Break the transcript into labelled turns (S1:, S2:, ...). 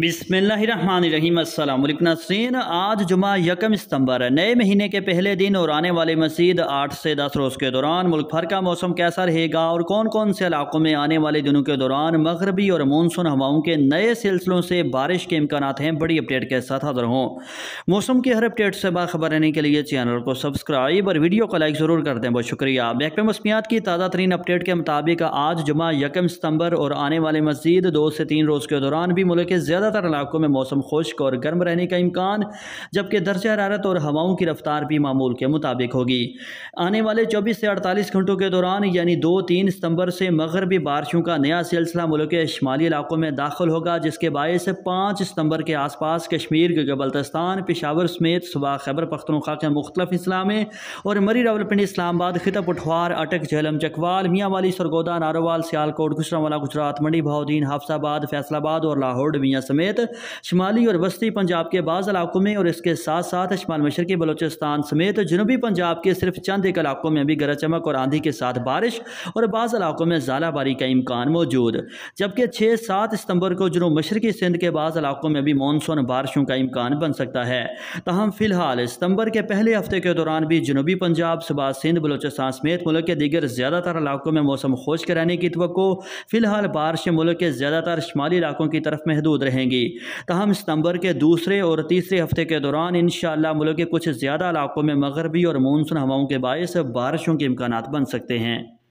S1: बिसमीम नासरीन आज जुमा यकम सितंबर है नए महीने के पहले दिन और आने वाले मजीद आठ से दस रोज़ के दौरान मुल्क भर का मौसम कैसा रहेगा और कौन कौन से इलाकों में आने वाले दिनों के दौरान मगरबी और मानसून हवाओं के नए सिलसिलों से बारिश के इम्कान हैं बड़ी अपडेट के साथ हाजिर हों मौसम की हर अपडेट से बाखबर रहने के लिए चैनल को सब्सक्राइब और वीडियो को लाइक ज़रूर कर दें बहुत शुक्रिया महकमे मौसमियात की ताज़ा तरीन अपडेट के मुताबिक आज जुमा यकम सितंबर और आने वाले मजीद दो से तीन रोज़ के दौरान भी मुल्क के ज़्यादातर इलाकों में मौसम खुश्क और गर्म रहने का इम्कान जबकि दर्ज हरारत और हवाओं की रफ्तार भी मामूल के मुताबिक होगी आने वाले चौबीस से अड़तालीस घंटों के दौरान यानी दो तीन सितंबर से मगरबी बारिशों का नया सिलसिला मुल्क के शुमाली इलाकों में दाखिल होगा जिसके बायस पाँच सितंबर के आसपास कश्मीर के बल्तस्तान पिशावर समेत सुबह खैबर पख्तनखा के मुख्तफ इस्लाम और मरी रावलपिंडी इस्लामाबाद खितब पठवार अटक झेलम चकवाल मियाँवाली सरगोदा नारोवाल सियालकोट गुजरावाला गुजरात मंडी बहाउद्दीन हाफसाबाद फैसलाबाद और लाहौर मियाँ समेत शुमाली और वस्ती पंजाब के बाद इलाकों में और इसके साथ साथ शमाल मशरकी बलोचिस्तान समेत जनूबी पंजाब के सिर्फ चंद एक इलाकों में भी गरज चमक और आंधी के साथ बारिश और बाज़ इलाकों में झालाबारी का इम्कान मौजूद जबकि छः सात सितंबर को जनूब मशरकी सिंध के बाद इलाकों में भी मानसून बारिशों का इम्कान बन सकता है तहम फिलहाल सितंबर के पहले हफ्ते के दौरान भी जनूबी पंजाब सुबह सिंध बलोचिस्तान समेत मुल्क के दीगर ज़्यादातर इलाकों में मौसम खुश कराने की तो फिलहाल बारिश मुल्क के ज़्यादातर शुमाली इलाकों की तरफ महदूद रहे रहेंगी तहम तो सितंबर के दूसरे और तीसरे हफ्ते के दौरान इन मुल्क के कुछ ज़्यादा इलाकों में मगरबी और मानसून हवाओं के बायस बारिशों के इम्कान बन सकते हैं